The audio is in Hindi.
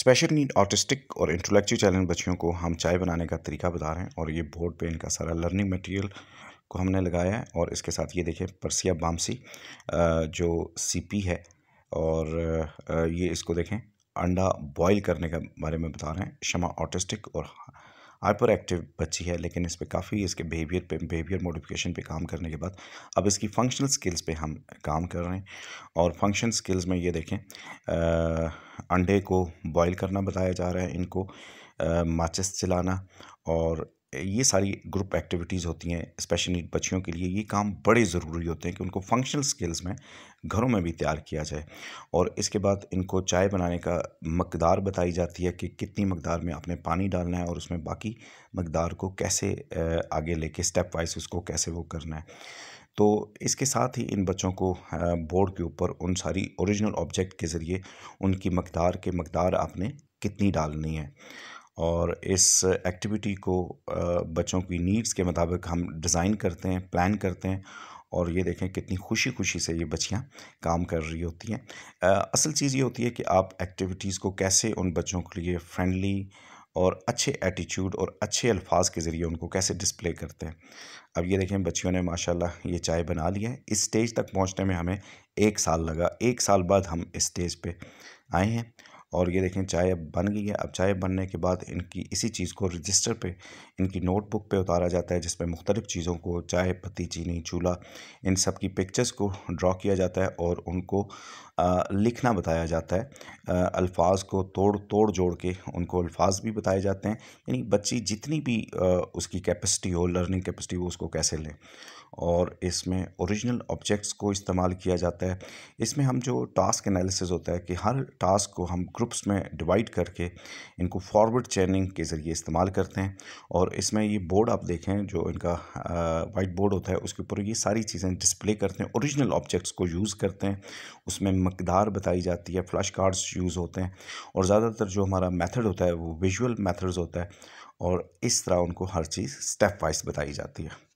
स्पेशल नीड ऑटिस्टिक और इंटेलेक्चुअल चैलेंज बच्चियों को हम चाय बनाने का तरीका बता रहे हैं और ये बोर्ड पे इनका सारा लर्निंग मटेरियल को हमने लगाया है और इसके साथ ये देखें परसिया बामसी जो सीपी है और ये इसको देखें अंडा बॉईल करने के बारे में बता रहे हैं शमा ऑटिस्टिक और हाइपर एक्टिव बच्ची है लेकिन इस पर काफ़ी इसके बिहेवियर पे बिहेवियर मोडिफिकेशन पे काम करने के बाद अब इसकी फंक्शनल स्किल्स पे हम काम कर रहे हैं और फंक्शन स्किल्स में ये देखें आ, अंडे को बॉईल करना बताया जा रहा है इनको माचिस चलाना और ये सारी ग्रुप एक्टिविटीज़ होती हैं स्पेशल नीड बच्चियों के लिए ये काम बड़े ज़रूरी होते हैं कि उनको फंक्शनल स्किल्स में घरों में भी तैयार किया जाए और इसके बाद इनको चाय बनाने का मकदार बताई जाती है कि कितनी मकदार में आपने पानी डालना है और उसमें बाकी मकदार को कैसे आगे लेके स्टेप वाइज उसको कैसे वो करना है तो इसके साथ ही इन बच्चों को बोर्ड के ऊपर उन सारी ओरिजिनल ऑब्जेक्ट के ज़रिए उनकी मकदार के मकदार आपने कितनी डालनी है और इस एक्टिविटी को बच्चों की नीड्स के मुताबिक हम डिज़ाइन करते हैं प्लान करते हैं और ये देखें कितनी खुशी खुशी से ये बच्चियाँ काम कर रही होती हैं असल चीज़ ये होती है कि आप एक्टिविटीज़ को कैसे उन बच्चों के लिए फ्रेंडली और अच्छे एटीट्यूड और अच्छे अल्फाज के ज़रिए उनको कैसे डिस्प्ले करते हैं अब ये देखें बच्चियों ने माशाल्लाह ये चाय बना ली है इस स्टेज तक पहुंचने में हमें एक साल लगा एक साल बाद हम इस स्टेज पे आए हैं और ये देखें चाय अब बन गई है अब चाय बनने के बाद इनकी इसी चीज़ को रजिस्टर पे इनकी नोटबुक पे उतारा जाता है जिसमें मुख्तलिफ़ चीज़ों को चाय पत्ती चीनी चूल्हा इन सब की पिक्चर्स को ड्रा किया जाता है और उनको आ, लिखना बताया जाता है अल्फाज को तोड़ तोड़ जोड़ के उनको अल्फाज भी बताए जाते हैं यानी बच्ची जितनी भी आ, उसकी कैपेसिटी हो लर्निंग कैपेसिटी हो उसको कैसे लें और इसमें ओरिजिनल ऑब्जेक्ट्स को इस्तेमाल किया जाता है इसमें हम जो टास्क एनालिसिस होता है कि हर टास्क को हम ग्रुप्स में डिवाइड करके इनको फॉरवर्ड चैनिंग के ज़रिए इस्तेमाल करते हैं और इसमें ये बोर्ड आप देखें जो इनका वाइट बोर्ड होता है उसके ऊपर ये सारी चीज़ें डिस्प्ले करते हैं ओरिजिनल ऑब्जेक्ट्स को यूज़ करते हैं उसमें मकदार बताई जाती है फ्लैश कार्ड्स यूज़ होते हैं और ज़्यादातर जो हमारा मैथड होता है वो विजुअल मैथड्स होता है और इस तरह उनको हर चीज़ स्टेप वाइज बताई जाती है